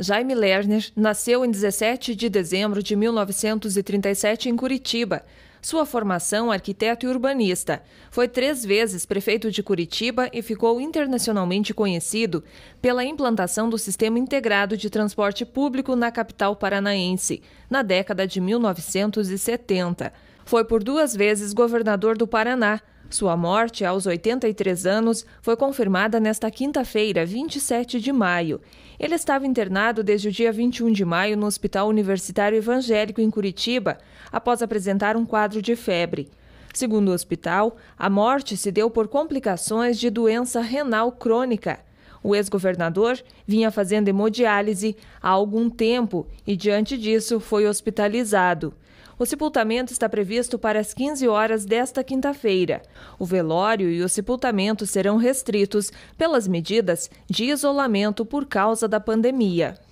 Jaime Lerner nasceu em 17 de dezembro de 1937 em Curitiba. Sua formação, arquiteto e urbanista, foi três vezes prefeito de Curitiba e ficou internacionalmente conhecido pela implantação do sistema integrado de transporte público na capital paranaense, na década de 1970. Foi por duas vezes governador do Paraná, sua morte, aos 83 anos, foi confirmada nesta quinta-feira, 27 de maio. Ele estava internado desde o dia 21 de maio no Hospital Universitário Evangélico em Curitiba, após apresentar um quadro de febre. Segundo o hospital, a morte se deu por complicações de doença renal crônica. O ex-governador vinha fazendo hemodiálise há algum tempo e, diante disso, foi hospitalizado. O sepultamento está previsto para as 15 horas desta quinta-feira. O velório e o sepultamento serão restritos pelas medidas de isolamento por causa da pandemia.